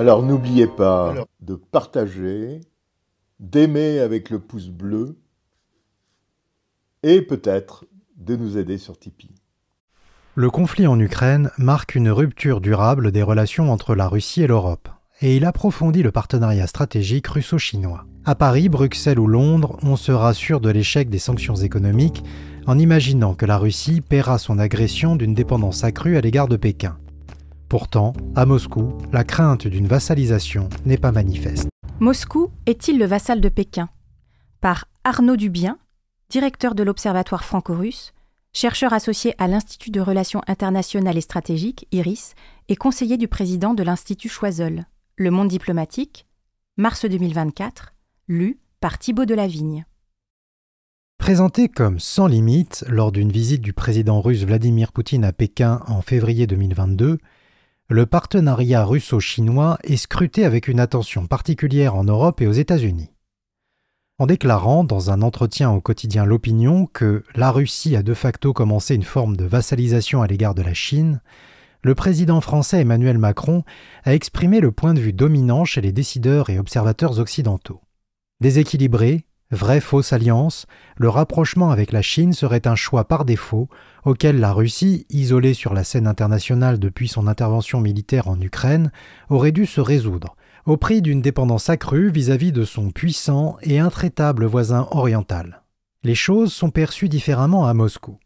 Alors n'oubliez pas de partager, d'aimer avec le pouce bleu et peut-être de nous aider sur Tipeee. Le conflit en Ukraine marque une rupture durable des relations entre la Russie et l'Europe, et il approfondit le partenariat stratégique russo-chinois. À Paris, Bruxelles ou Londres, on se rassure de l'échec des sanctions économiques en imaginant que la Russie paiera son agression d'une dépendance accrue à l'égard de Pékin. Pourtant, à Moscou, la crainte d'une vassalisation n'est pas manifeste. Moscou est-il le vassal de Pékin Par Arnaud Dubien, directeur de l'Observatoire franco-russe, chercheur associé à l'Institut de relations internationales et stratégiques, IRIS, et conseiller du président de l'Institut Choiseul. Le Monde diplomatique, mars 2024, lu par Thibaut Delavigne. Présenté comme sans limite lors d'une visite du président russe Vladimir Poutine à Pékin en février 2022, le partenariat russo-chinois est scruté avec une attention particulière en Europe et aux États-Unis. En déclarant dans un entretien au quotidien L'Opinion que la Russie a de facto commencé une forme de vassalisation à l'égard de la Chine, le président français Emmanuel Macron a exprimé le point de vue dominant chez les décideurs et observateurs occidentaux. Déséquilibré, Vraie-fausse alliance, le rapprochement avec la Chine serait un choix par défaut auquel la Russie, isolée sur la scène internationale depuis son intervention militaire en Ukraine, aurait dû se résoudre, au prix d'une dépendance accrue vis-à-vis de son puissant et intraitable voisin oriental. Les choses sont perçues différemment à Moscou.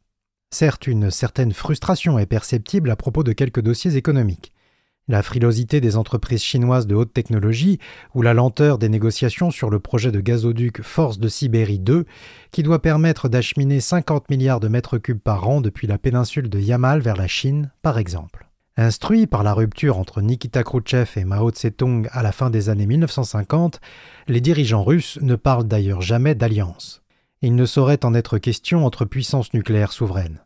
Certes, une certaine frustration est perceptible à propos de quelques dossiers économiques. La frilosité des entreprises chinoises de haute technologie ou la lenteur des négociations sur le projet de gazoduc Force de Sibérie 2, qui doit permettre d'acheminer 50 milliards de mètres cubes par an depuis la péninsule de Yamal vers la Chine, par exemple. Instruit par la rupture entre Nikita Khrouchtchev et Mao Tse-tung à la fin des années 1950, les dirigeants russes ne parlent d'ailleurs jamais d'alliance. Il ne saurait en être question entre puissances nucléaires souveraines.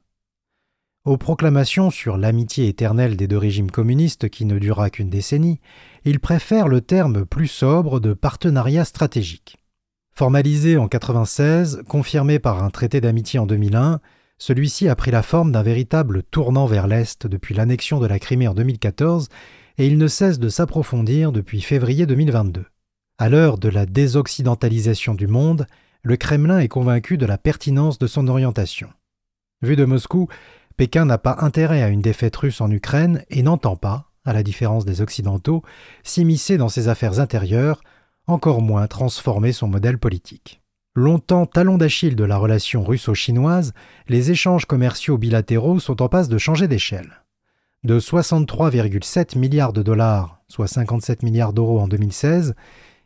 Aux proclamations sur l'amitié éternelle des deux régimes communistes qui ne dura qu'une décennie, il préfère le terme plus sobre de partenariat stratégique. Formalisé en 1996, confirmé par un traité d'amitié en 2001, celui-ci a pris la forme d'un véritable tournant vers l'Est depuis l'annexion de la Crimée en 2014 et il ne cesse de s'approfondir depuis février 2022. À l'heure de la désoccidentalisation du monde, le Kremlin est convaincu de la pertinence de son orientation. Vu de Moscou, Pékin n'a pas intérêt à une défaite russe en Ukraine et n'entend pas, à la différence des Occidentaux, s'immiscer dans ses affaires intérieures, encore moins transformer son modèle politique. Longtemps talon d'Achille de la relation russo-chinoise, les échanges commerciaux bilatéraux sont en passe de changer d'échelle. De 63,7 milliards de dollars, soit 57 milliards d'euros en 2016,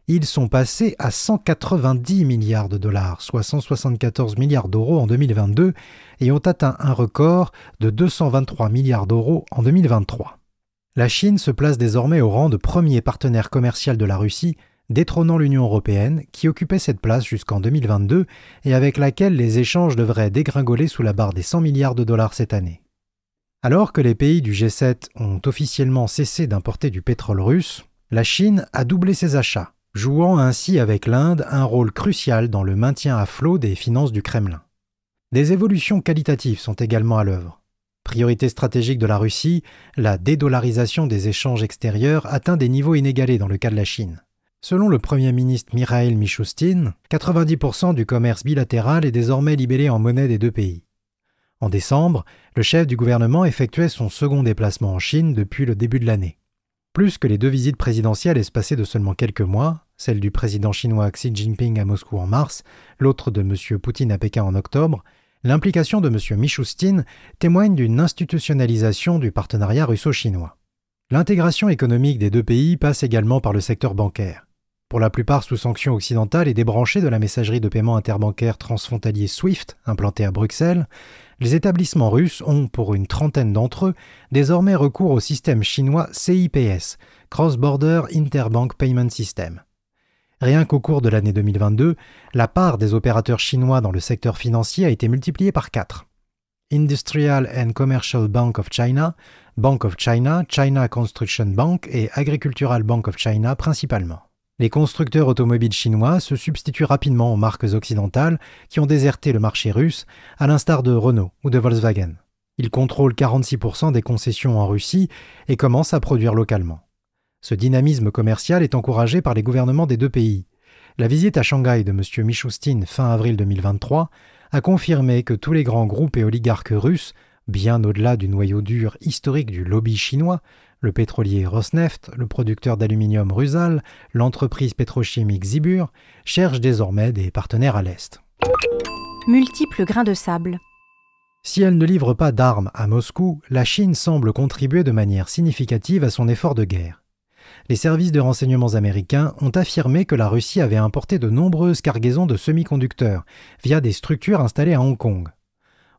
ils sont passés à 190 milliards de dollars, soit 174 milliards d'euros en 2022, et ont atteint un record de 223 milliards d'euros en 2023. La Chine se place désormais au rang de premier partenaire commercial de la Russie, détrônant l'Union européenne, qui occupait cette place jusqu'en 2022 et avec laquelle les échanges devraient dégringoler sous la barre des 100 milliards de dollars cette année. Alors que les pays du G7 ont officiellement cessé d'importer du pétrole russe, la Chine a doublé ses achats, jouant ainsi avec l'Inde un rôle crucial dans le maintien à flot des finances du Kremlin. Des évolutions qualitatives sont également à l'œuvre. Priorité stratégique de la Russie, la dédollarisation des échanges extérieurs atteint des niveaux inégalés dans le cas de la Chine. Selon le Premier ministre Mikhail Mishustin, 90% du commerce bilatéral est désormais libellé en monnaie des deux pays. En décembre, le chef du gouvernement effectuait son second déplacement en Chine depuis le début de l'année. Plus que les deux visites présidentielles espacées de seulement quelques mois, celle du président chinois Xi Jinping à Moscou en mars, l'autre de M. Poutine à Pékin en octobre, l'implication de M. Michoustine témoigne d'une institutionnalisation du partenariat russo-chinois. L'intégration économique des deux pays passe également par le secteur bancaire pour la plupart sous sanction occidentale et débranchés de la messagerie de paiement interbancaire transfrontalier SWIFT implantée à Bruxelles, les établissements russes ont, pour une trentaine d'entre eux, désormais recours au système chinois CIPS, Cross Border Interbank Payment System. Rien qu'au cours de l'année 2022, la part des opérateurs chinois dans le secteur financier a été multipliée par 4. Industrial and Commercial Bank of China, Bank of China, China Construction Bank et Agricultural Bank of China principalement les constructeurs automobiles chinois se substituent rapidement aux marques occidentales qui ont déserté le marché russe, à l'instar de Renault ou de Volkswagen. Ils contrôlent 46% des concessions en Russie et commencent à produire localement. Ce dynamisme commercial est encouragé par les gouvernements des deux pays. La visite à Shanghai de M. Michoustine fin avril 2023 a confirmé que tous les grands groupes et oligarques russes bien au-delà du noyau dur historique du lobby chinois, le pétrolier Rosneft, le producteur d'aluminium Rusal, l'entreprise pétrochimique Zibur, cherchent désormais des partenaires à l'Est. Multiples grains de sable. Si elle ne livre pas d'armes à Moscou, la Chine semble contribuer de manière significative à son effort de guerre. Les services de renseignements américains ont affirmé que la Russie avait importé de nombreuses cargaisons de semi-conducteurs via des structures installées à Hong Kong.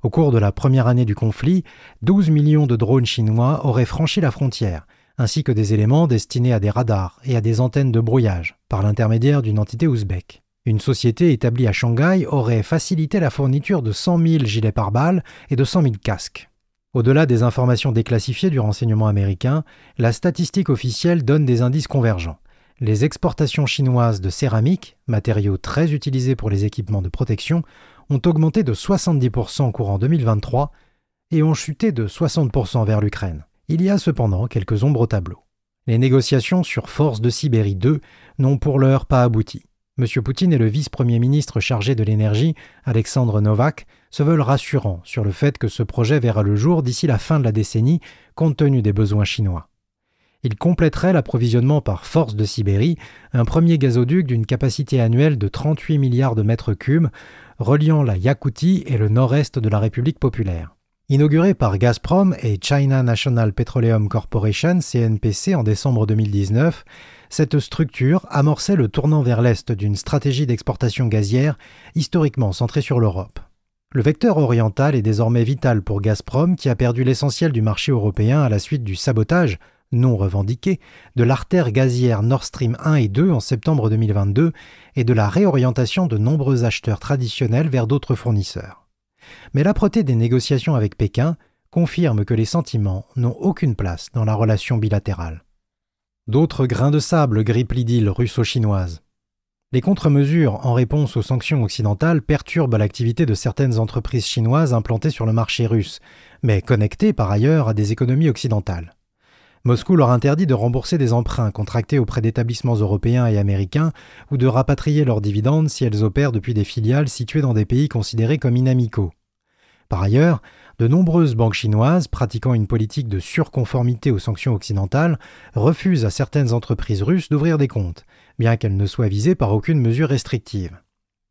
Au cours de la première année du conflit, 12 millions de drones chinois auraient franchi la frontière, ainsi que des éléments destinés à des radars et à des antennes de brouillage, par l'intermédiaire d'une entité ouzbek. Une société établie à Shanghai aurait facilité la fourniture de 100 000 gilets pare-balles et de 100 000 casques. Au-delà des informations déclassifiées du renseignement américain, la statistique officielle donne des indices convergents. Les exportations chinoises de céramique, matériaux très utilisés pour les équipements de protection, ont augmenté de 70% courant 2023 et ont chuté de 60% vers l'Ukraine. Il y a cependant quelques ombres au tableau. Les négociations sur Force de Sibérie 2 n'ont pour l'heure pas abouti. M. Poutine et le vice-premier ministre chargé de l'énergie, Alexandre Novak, se veulent rassurants sur le fait que ce projet verra le jour d'ici la fin de la décennie, compte tenu des besoins chinois. Il compléterait l'approvisionnement par force de Sibérie, un premier gazoduc d'une capacité annuelle de 38 milliards de mètres cubes, reliant la Yakoutie et le nord-est de la République populaire. Inaugurée par Gazprom et China National Petroleum Corporation CNPC en décembre 2019, cette structure amorçait le tournant vers l'est d'une stratégie d'exportation gazière historiquement centrée sur l'Europe. Le vecteur oriental est désormais vital pour Gazprom qui a perdu l'essentiel du marché européen à la suite du sabotage non revendiquées, de l'artère gazière Nord Stream 1 et 2 en septembre 2022 et de la réorientation de nombreux acheteurs traditionnels vers d'autres fournisseurs. Mais l'âpreté des négociations avec Pékin confirme que les sentiments n'ont aucune place dans la relation bilatérale. D'autres grains de sable grippent l'idylle russo-chinoise. Les contre-mesures en réponse aux sanctions occidentales perturbent l'activité de certaines entreprises chinoises implantées sur le marché russe, mais connectées par ailleurs à des économies occidentales. Moscou leur interdit de rembourser des emprunts contractés auprès d'établissements européens et américains ou de rapatrier leurs dividendes si elles opèrent depuis des filiales situées dans des pays considérés comme inamicaux. Par ailleurs, de nombreuses banques chinoises, pratiquant une politique de surconformité aux sanctions occidentales, refusent à certaines entreprises russes d'ouvrir des comptes, bien qu'elles ne soient visées par aucune mesure restrictive.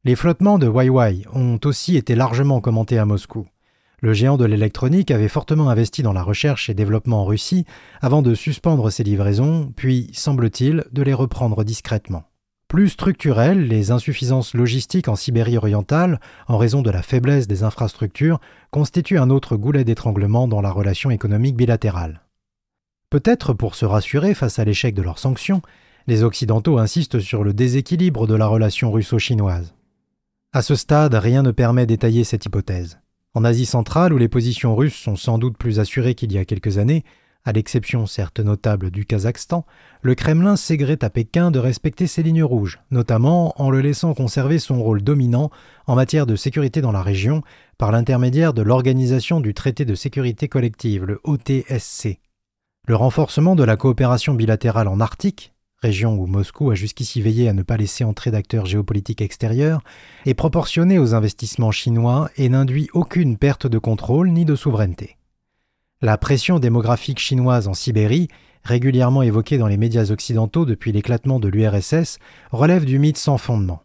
Les flottements de Huawei ont aussi été largement commentés à Moscou. Le géant de l'électronique avait fortement investi dans la recherche et développement en Russie avant de suspendre ses livraisons, puis, semble-t-il, de les reprendre discrètement. Plus structurelles, les insuffisances logistiques en Sibérie orientale, en raison de la faiblesse des infrastructures, constituent un autre goulet d'étranglement dans la relation économique bilatérale. Peut-être pour se rassurer face à l'échec de leurs sanctions, les Occidentaux insistent sur le déséquilibre de la relation russo-chinoise. À ce stade, rien ne permet d'étayer cette hypothèse. En Asie centrale, où les positions russes sont sans doute plus assurées qu'il y a quelques années, à l'exception certes notable du Kazakhstan, le Kremlin ségrait à Pékin de respecter ses lignes rouges, notamment en le laissant conserver son rôle dominant en matière de sécurité dans la région par l'intermédiaire de l'Organisation du Traité de sécurité collective, le OTSC. Le renforcement de la coopération bilatérale en Arctique, région où Moscou a jusqu'ici veillé à ne pas laisser entrer d'acteurs géopolitiques extérieurs, est proportionnée aux investissements chinois et n'induit aucune perte de contrôle ni de souveraineté. La pression démographique chinoise en Sibérie, régulièrement évoquée dans les médias occidentaux depuis l'éclatement de l'URSS, relève du mythe sans fondement.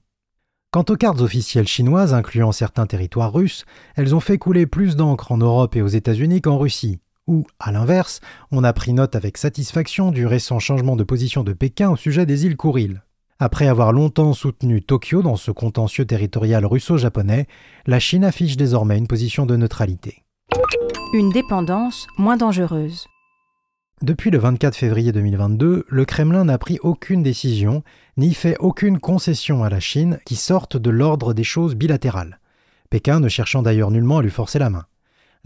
Quant aux cartes officielles chinoises incluant certains territoires russes, elles ont fait couler plus d'encre en Europe et aux États-Unis qu'en Russie, ou, à l'inverse, on a pris note avec satisfaction du récent changement de position de Pékin au sujet des îles Kouriles. Après avoir longtemps soutenu Tokyo dans ce contentieux territorial russo-japonais, la Chine affiche désormais une position de neutralité. Une dépendance moins dangereuse. Depuis le 24 février 2022, le Kremlin n'a pris aucune décision, ni fait aucune concession à la Chine qui sorte de l'ordre des choses bilatérales. Pékin ne cherchant d'ailleurs nullement à lui forcer la main.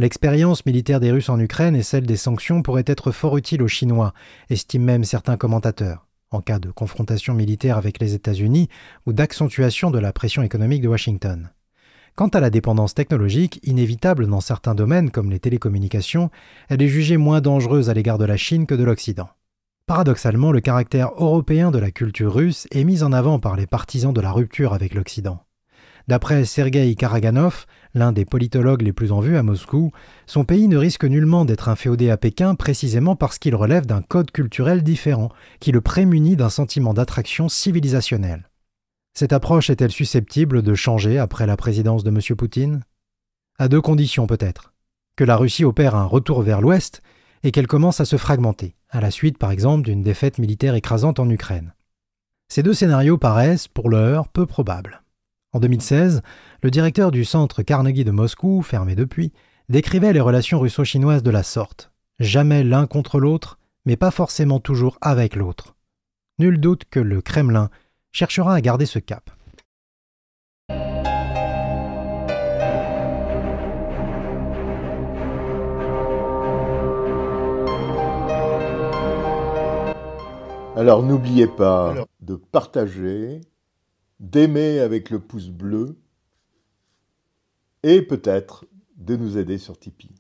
L'expérience militaire des Russes en Ukraine et celle des sanctions pourraient être fort utiles aux Chinois, estiment même certains commentateurs, en cas de confrontation militaire avec les États-Unis ou d'accentuation de la pression économique de Washington. Quant à la dépendance technologique, inévitable dans certains domaines comme les télécommunications, elle est jugée moins dangereuse à l'égard de la Chine que de l'Occident. Paradoxalement, le caractère européen de la culture russe est mis en avant par les partisans de la rupture avec l'Occident. D'après Sergueï Karaganov, l'un des politologues les plus en vue à Moscou, son pays ne risque nullement d'être inféodé à Pékin précisément parce qu'il relève d'un code culturel différent, qui le prémunit d'un sentiment d'attraction civilisationnelle. Cette approche est-elle susceptible de changer après la présidence de M. Poutine À deux conditions peut-être. Que la Russie opère un retour vers l'Ouest et qu'elle commence à se fragmenter, à la suite par exemple d'une défaite militaire écrasante en Ukraine. Ces deux scénarios paraissent, pour l'heure, peu probables. En 2016, le directeur du centre Carnegie de Moscou, fermé depuis, décrivait les relations russo-chinoises de la sorte. Jamais l'un contre l'autre, mais pas forcément toujours avec l'autre. Nul doute que le Kremlin cherchera à garder ce cap. Alors n'oubliez pas de partager, d'aimer avec le pouce bleu et peut-être de nous aider sur Tipeee.